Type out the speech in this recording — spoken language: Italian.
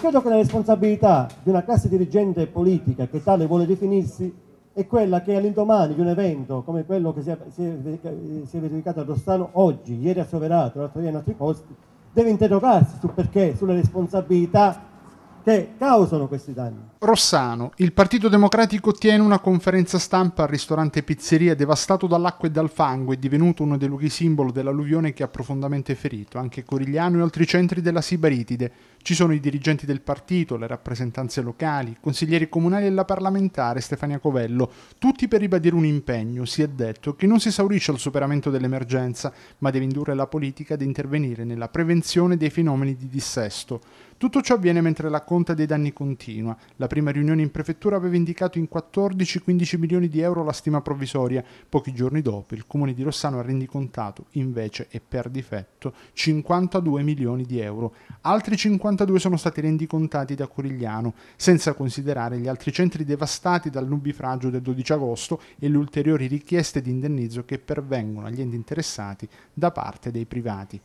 Credo che la responsabilità di una classe dirigente politica che tale vuole definirsi è quella che all'indomani di un evento come quello che si è, verificato a Rossano oggi, ieri a Soverato, l'altro ieri ai nostri posti, deve interrogarsi sul perché, sulle responsabilità che causano questi danni. Rossano, il Partito Democratico tiene una conferenza stampa al ristorante Pizzeria devastato dall'acqua e dal fango e divenuto uno dei luoghi simbolo dell'alluvione che ha profondamente ferito anche Corigliano e altri centri della Sibaritide. Ci sono i dirigenti del partito, le rappresentanze locali, consiglieri comunali e la parlamentare Stefania Covello, tutti per ribadire un impegno, si è detto, che non si esaurisce al superamento dell'emergenza, ma deve indurre la politica ad intervenire nella prevenzione dei fenomeni di dissesto. Tutto ciò avviene mentre la conta dei danni continua. La prima riunione in prefettura aveva indicato in 14-15 milioni di euro la stima provvisoria. Pochi giorni dopo il comune di Rossano ha rendicontato invece e per difetto 52 milioni di euro. Altri 52 sono stati rendicontati da Corigliano, senza considerare gli altri centri devastati dal nubifragio del 12 agosto e le ulteriori richieste di indennizzo che pervengono agli enti interessati da parte dei privati.